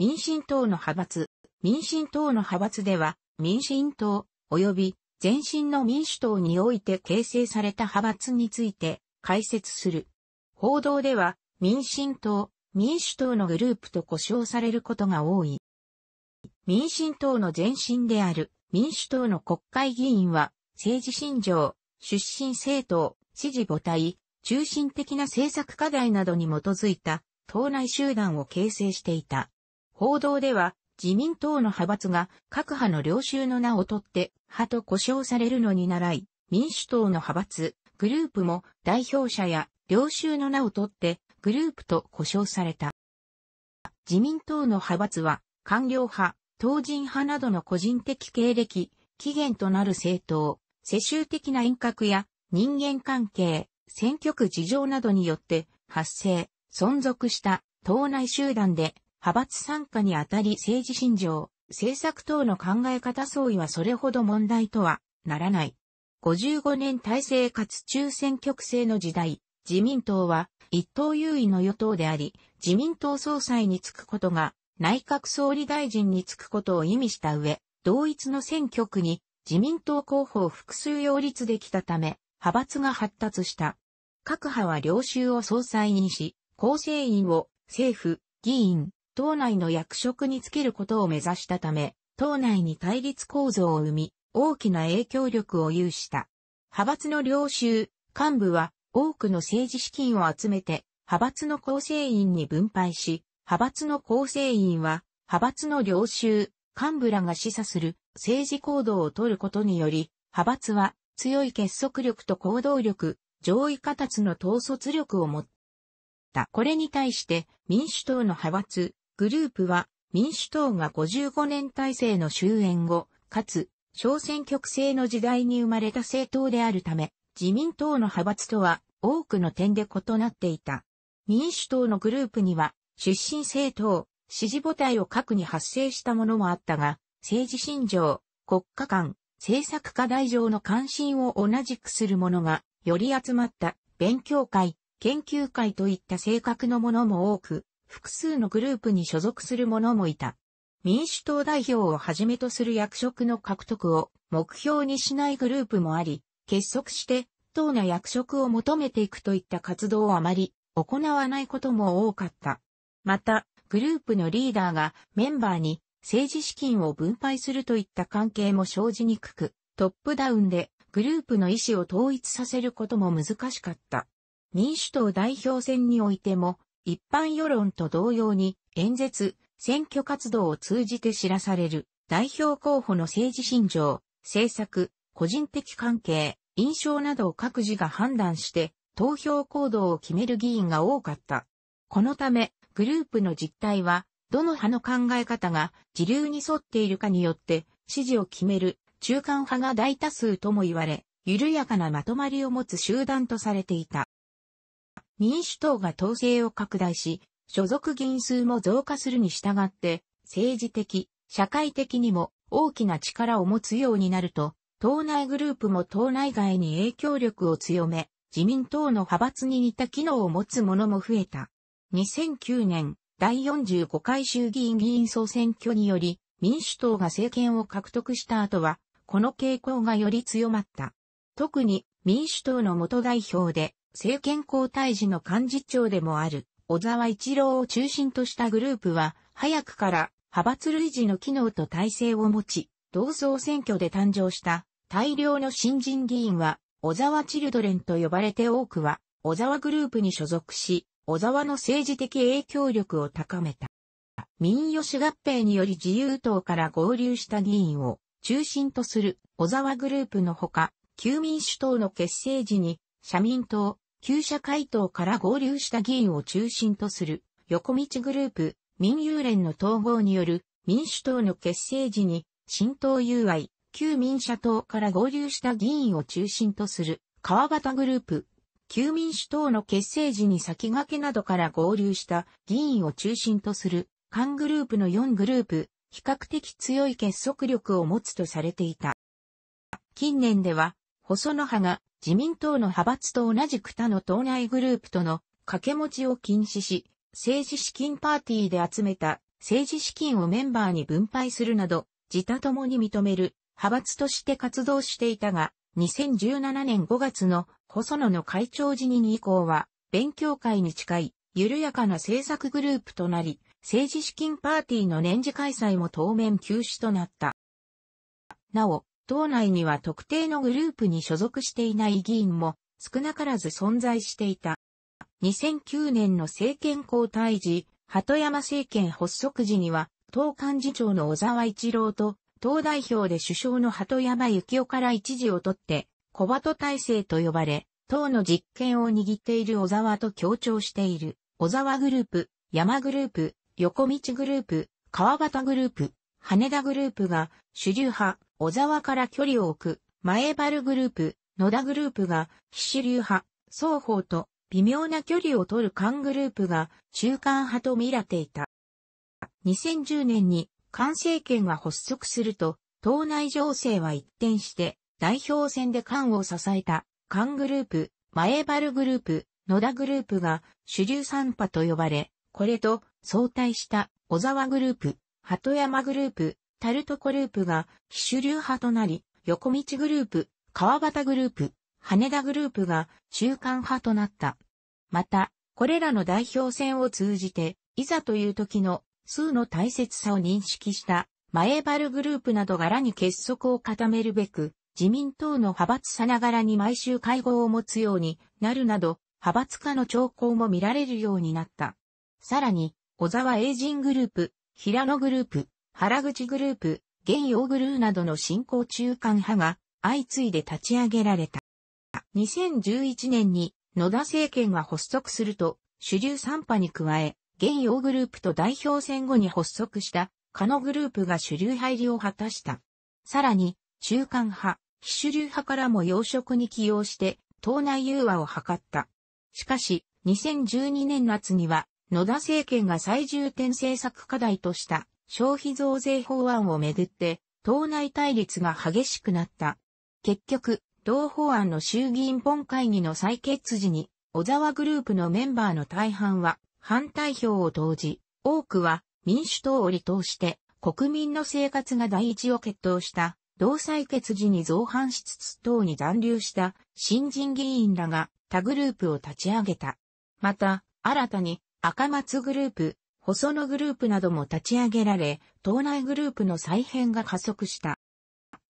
民進党の派閥。民進党の派閥では、民進党、及び前身の民主党において形成された派閥について解説する。報道では、民進党、民主党のグループと呼称されることが多い。民進党の前身である民主党の国会議員は、政治信条、出身政党、支持母体、中心的な政策課題などに基づいた党内集団を形成していた。報道では、自民党の派閥が各派の領袖の名を取って、派と呼称されるのに習い、民主党の派閥、グループも代表者や領袖の名を取って、グループと呼称された。自民党の派閥は、官僚派、党人派などの個人的経歴、起源となる政党、世襲的な遠隔や人間関係、選挙区事情などによって発生、存続した党内集団で派閥参加にあたり政治信条、政策等の考え方相違はそれほど問題とはならない。55年体制かつ中選挙区制の時代、自民党は一党優位の与党であり、自民党総裁に就くことが内閣総理大臣に就くことを意味した上、同一の選挙区に自民党候補を複数擁立できたため、派閥が発達した。各派は領収を総裁にし、構成員を政府、議員、党内の役職につけることを目指したため、党内に対立構造を生み、大きな影響力を有した。派閥の領袖、幹部は多くの政治資金を集めて、派閥の構成員に分配し、派閥の構成員は、派閥の領袖、幹部らが示唆する政治行動を取ることにより、派閥は強い結束力と行動力、上位下達の統率力を持った。これに対して民主党の派閥、グループは民主党が55年体制の終焉後、かつ小選挙区制の時代に生まれた政党であるため、自民党の派閥とは多くの点で異なっていた。民主党のグループには出身政党、支持母体を核に発生したものもあったが、政治信条、国家間、政策課題上の関心を同じくするものが、より集まった、勉強会、研究会といった性格のものも多く、複数のグループに所属する者もいた。民主党代表をはじめとする役職の獲得を目標にしないグループもあり、結束して党の役職を求めていくといった活動をあまり行わないことも多かった。また、グループのリーダーがメンバーに政治資金を分配するといった関係も生じにくく、トップダウンでグループの意思を統一させることも難しかった。民主党代表選においても一般世論と同様に演説、選挙活動を通じて知らされる代表候補の政治信条、政策、個人的関係、印象などを各自が判断して投票行動を決める議員が多かった。このため、グループの実態は、どの派の考え方が自流に沿っているかによって支持を決める中間派が大多数とも言われ、緩やかなまとまりを持つ集団とされていた。民主党が統制を拡大し、所属議員数も増加するに従って、政治的、社会的にも大きな力を持つようになると、党内グループも党内外に影響力を強め、自民党の派閥に似た機能を持つ者も増えた。2009年、第45回衆議院議員総選挙により、民主党が政権を獲得した後は、この傾向がより強まった。特に民主党の元代表で政権交代時の幹事長でもある小沢一郎を中心としたグループは、早くから派閥類似の機能と体制を持ち、同窓選挙で誕生した大量の新人議員は、小沢チルドレンと呼ばれて多くは、小沢グループに所属し、小沢の政治的影響力を高めた。民吉合併により自由党から合流した議員を中心とする小沢グループのほか、旧民主党の結成時に社民党、旧社会党から合流した議員を中心とする横道グループ、民友連の統合による民主党の結成時に、新党友愛、旧民社党から合流した議員を中心とする川端グループ、旧民主党の結成時に先駆けなどから合流した議員を中心とする官グループの4グループ、比較的強い結束力を持つとされていた。近年では、細野派が自民党の派閥と同じく他の党内グループとの掛け持ちを禁止し、政治資金パーティーで集めた政治資金をメンバーに分配するなど、自他共に認める派閥として活動していたが、2017年5月の細野の会長辞任以降は、勉強会に近い緩やかな政策グループとなり、政治資金パーティーの年次開催も当面休止となった。なお、党内には特定のグループに所属していない議員も少なからず存在していた。2009年の政権交代時、鳩山政権発足時には、党幹事長の小沢一郎と、党代表で首相の鳩山幸男から一時を取って、小鳩体制と呼ばれ、党の実権を握っている小沢と強調している、小沢グループ、山グループ、横道グループ、川端グループ、羽田グループが主流派、小沢から距離を置く、前原グループ、野田グループが、岸流派、双方と、微妙な距離を取る菅グループが、中間派と見られていた。2010年に、菅政権が発足すると、党内情勢は一転して、代表選で菅を支えた、菅グループ、前原グループ、野田グループが主流三派と呼ばれ、これと相対した小沢グループ、鳩山グループ、タルトコループが非主流派となり、横道グループ、川端グループ、羽田グループが中間派となった。また、これらの代表戦を通じて、いざという時の数の大切さを認識した前バルグループなど柄に結束を固めるべく、自民党の派閥さながらに毎週会合を持つようになるなど、派閥化の兆候も見られるようになった。さらに、小沢エイジングループ、平野グループ、原口グループ、現洋グルーなどの新興中間派が相次いで立ち上げられた。2011年に野田政権が発足すると、主流3派に加え、現洋グループと代表選後に発足した、カノグループが主流入りを果たした。さらに、中間派、非主流派からも養殖に起用して、党内融和を図った。しかし、2012年夏には、野田政権が最重点政策課題とした、消費増税法案をめぐって、党内対立が激しくなった。結局、同法案の衆議院本会議の採決時に、小沢グループのメンバーの大半は反対票を投じ、多くは民主党を離党して国民の生活が第一を決闘した同採決時に造反しつつ党に残留した新人議員らが他グループを立ち上げた。また、新たに赤松グループ、細野グループなども立ち上げられ、党内グループの再編が加速した。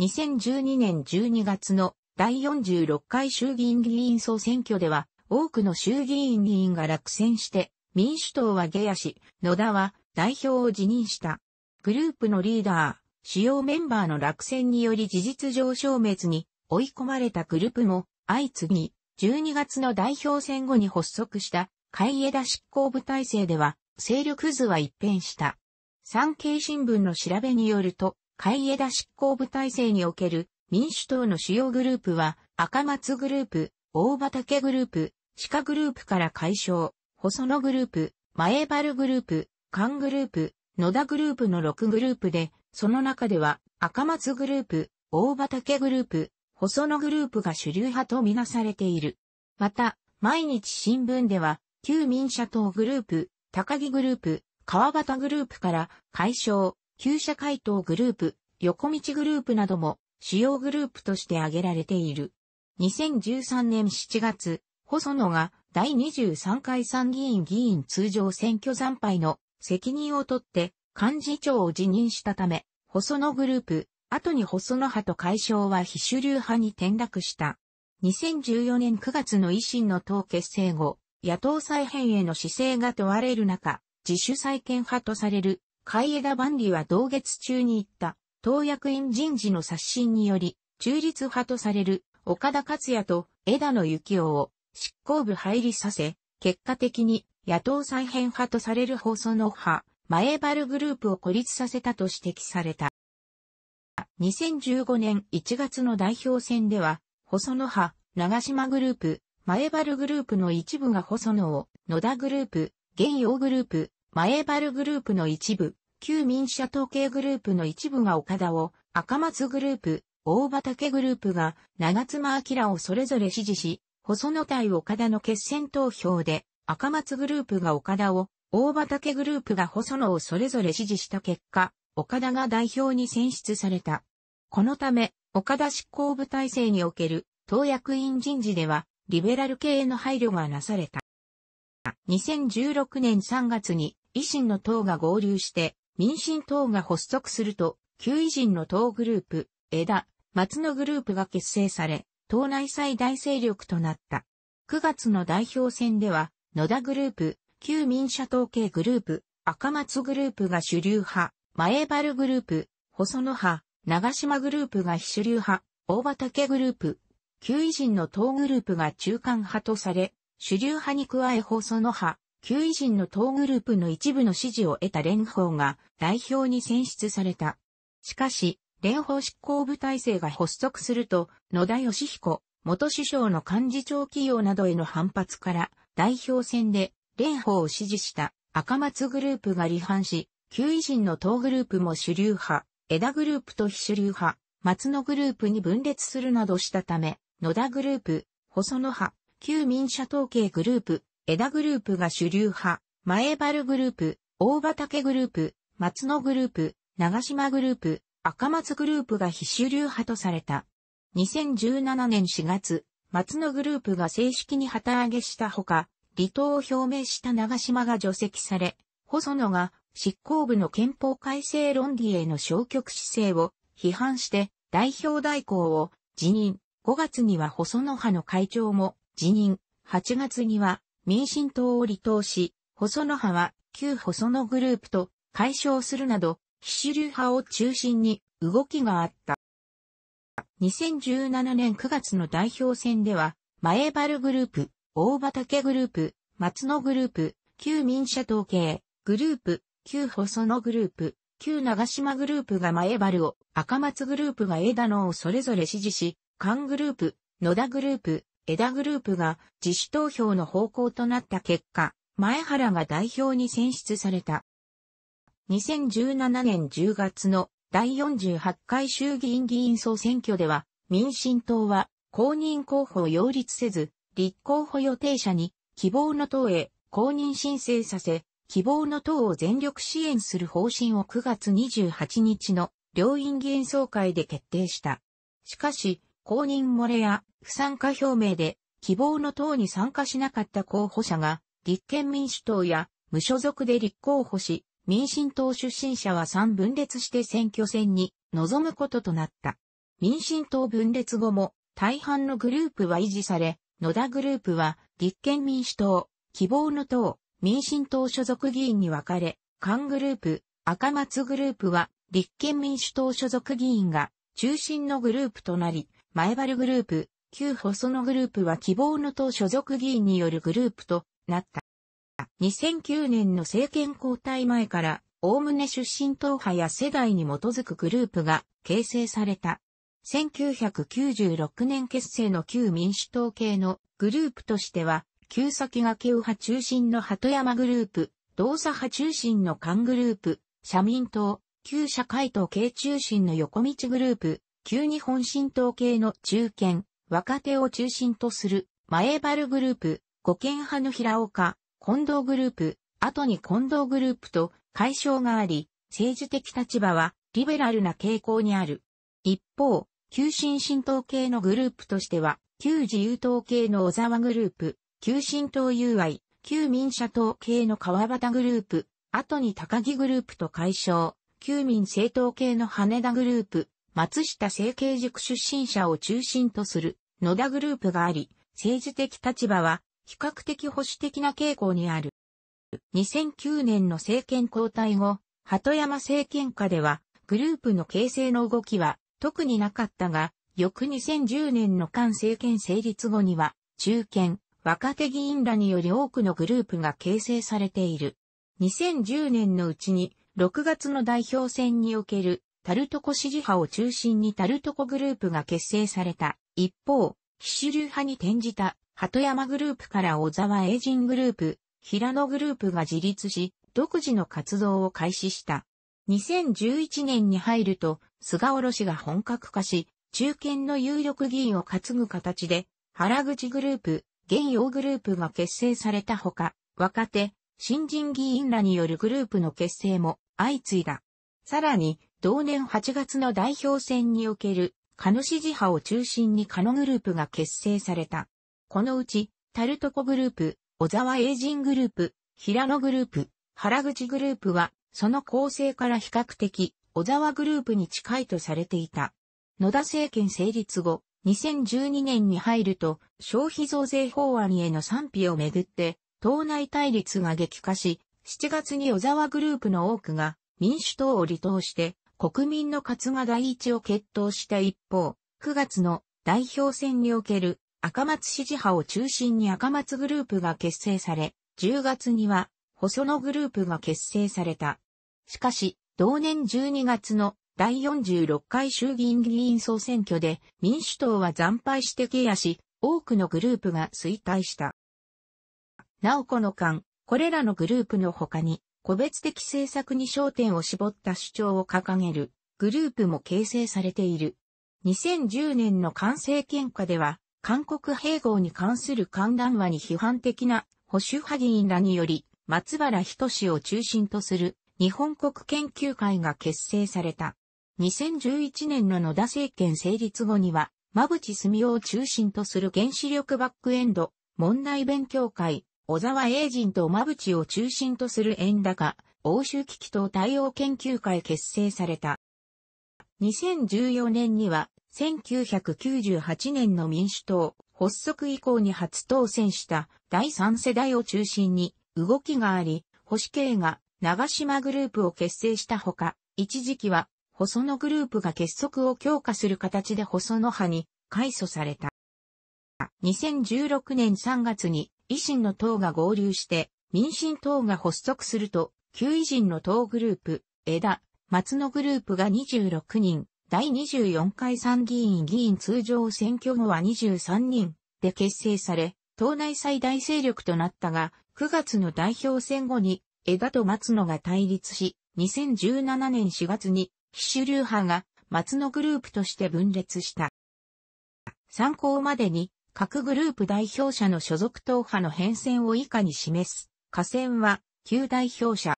2012年12月の第46回衆議院議員総選挙では、多くの衆議院議員が落選して、民主党は下野し、野田は代表を辞任した。グループのリーダー、主要メンバーの落選により事実上消滅に追い込まれたグループも相次ぎ、12月の代表選後に発足した海江田執行部体制では勢力図は一変した。産経新聞の調べによると、海江田執行部体制における民主党の主要グループは、赤松グループ、大畑グループ、鹿グループから解消、細野グループ、前原グループ、菅グループ、野田グループの6グループで、その中では、赤松グループ、大畑グループ、細野グループが主流派とみなされている。また、毎日新聞では、旧民社党グループ、高木グループ、川端グループから、解商、旧社会党グループ、横道グループなども、主要グループとして挙げられている。2013年7月、細野が第23回参議院議員通常選挙惨敗の責任を取って幹事長を辞任したため、細野グループ、後に細野派と解商は非主流派に転落した。2014年9月の維新の党結成後、野党再編への姿勢が問われる中、自主再建派とされる、海江田万里は同月中に行った、党役員人事の刷新により、中立派とされる、岡田克也と枝野幸男を執行部入りさせ、結果的に野党再編派とされる細野派、前原グループを孤立させたと指摘された。2015年1月の代表選では、細野派、長島グループ、前原グループの一部が細野を、野田グループ、現洋グループ、前原グループの一部、旧民社統計グループの一部が岡田を、赤松グループ、大畑グループが、長妻明をそれぞれ支持し、細野対岡田の決戦投票で、赤松グループが岡田を、大畑グループが細野をそれぞれ支持した結果、岡田が代表に選出された。このため、岡田執行部体制における党役員人事では、リベラル系への配慮がなされた。2016年3月に維新の党が合流して民進党が発足すると、旧維新の党グループ、枝、松野グループが結成され、党内最大勢力となった。9月の代表選では、野田グループ、旧民社党系グループ、赤松グループが主流派、前原グループ、細野派、長島グループが非主流派、大畑グループ、旧維人の党グループが中間派とされ、主流派に加え放送の派、旧維人の党グループの一部の支持を得た連邦が代表に選出された。しかし、連邦執行部体制が発足すると、野田義彦、元首相の幹事長企業などへの反発から、代表選で、連邦を支持した赤松グループが離反し、旧維人の党グループも主流派、枝グループと非主流派、松野グループに分裂するなどしたため、野田グループ、細野派、旧民社統計グループ、枝グループが主流派、前原グループ、大畑グループ、松野グループ、長島グループ、赤松グループが非主流派とされた。2017年4月、松野グループが正式に旗揚げしたほか、離党を表明した長島が除籍され、細野が執行部の憲法改正論議への消極姿勢を批判して代表代行を辞任、5月には細野派の会長も辞任、8月には民進党を離党し、細野派は旧細野グループと解消するなど、非主流派を中心に動きがあった。2017年9月の代表選では、前原グループ、大畑グループ、松野グループ、旧民社統計、グループ、旧細野グループ、旧長島グループが前原を、赤松グループが枝野をそれぞれ支持し、韓グループ、野田グループ、枝グループが自主投票の方向となった結果、前原が代表に選出された。2017年10月の第48回衆議院議員総選挙では、民進党は公認候補を擁立せず、立候補予定者に希望の党へ公認申請させ、希望の党を全力支援する方針を9月28日の両院議員総会で決定した。しかし、公認漏れや不参加表明で希望の党に参加しなかった候補者が立憲民主党や無所属で立候補し、民進党出身者は3分裂して選挙戦に臨むこととなった。民進党分裂後も大半のグループは維持され、野田グループは立憲民主党、希望の党、民進党所属議員に分かれ、菅グループ、赤松グループは立憲民主党所属議員が中心のグループとなり、前原グループ、旧細野グループは希望の党所属議員によるグループとなった。2009年の政権交代前から、おおむね出身党派や世代に基づくグループが形成された。1996年結成の旧民主党系のグループとしては、旧先駆け右派中心の鳩山グループ、同佐派中心の官グループ、社民党、旧社会党系中心の横道グループ、旧日本神道系の中堅、若手を中心とする、前原グループ、五軒派の平岡、近藤グループ、後に近藤グループと解消があり、政治的立場はリベラルな傾向にある。一方、旧新神道系のグループとしては、旧自由党系の小沢グループ、旧新党友愛、旧民社党系の川端グループ、後に高木グループと解消、旧民政党系の羽田グループ、松下政経塾出身者を中心とする野田グループがあり、政治的立場は比較的保守的な傾向にある。2009年の政権交代後、鳩山政権下では、グループの形成の動きは特になかったが、翌2010年の菅政権成立後には、中堅、若手議員らにより多くのグループが形成されている。2010年のうちに、6月の代表選におけるタルトコ支持派を中心にタルトコグループが結成された。一方、騎手流派に転じた、鳩山グループから小沢英人グループ、平野グループが自立し、独自の活動を開始した。2011年に入ると、菅卸氏が本格化し、中堅の有力議員を担ぐ形で、原口グループ、現洋グループが結成されたほか、若手、新人議員らによるグループの結成も相次いだ。さらに、同年8月の代表選における、カノ支持派を中心にカノグループが結成された。このうち、タルトコグループ、小沢エイジングループ、平野グループ、原口グループは、その構成から比較的、小沢グループに近いとされていた。野田政権成立後、2012年に入ると、消費増税法案への賛否をめぐって、党内対立が激化し、7月に小沢グループの多くが民主党を離党して、国民の勝が第一を決闘した一方、9月の代表選における赤松支持派を中心に赤松グループが結成され、10月には細野グループが結成された。しかし、同年12月の第46回衆議院議員総選挙で民主党は惨敗して下野し、多くのグループが衰退した。なおこの間、これらのグループの他に、個別的政策に焦点を絞った主張を掲げるグループも形成されている。2010年の完政権下では、韓国併合に関する寒談話に批判的な保守派議員らにより、松原人志を中心とする日本国研究会が結成された。2011年の野田政権成立後には、馬淵澄夫を中心とする原子力バックエンド問題勉強会、小沢英人と馬淵を中心とする円高、欧州危機等対応研究会結成された。2014年には、1998年の民主党発足以降に初当選した第三世代を中心に動きがあり、保守系が長島グループを結成したほか、一時期は細野グループが結束を強化する形で細野派に改組された。2016年3月に維新の党が合流して、民進党が発足すると、旧維新の党グループ、枝、松野グループが26人、第24回参議院議員通常選挙後は23人で結成され、党内最大勢力となったが、9月の代表選後に枝と松野が対立し、2017年4月に、非主流派が松野グループとして分裂した。参考までに、各グループ代表者の所属党派の変遷を以下に示す。下線は、旧代表者。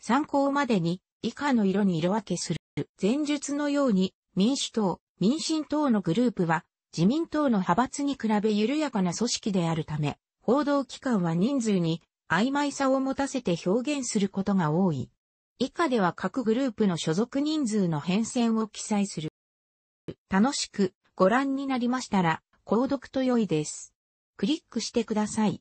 参考までに、以下の色に色分けする。前述のように、民主党、民進党のグループは、自民党の派閥に比べ緩やかな組織であるため、報道機関は人数に曖昧さを持たせて表現することが多い。以下では各グループの所属人数の変遷を記載する。楽しくご覧になりましたら、購読と良いです。クリックしてください。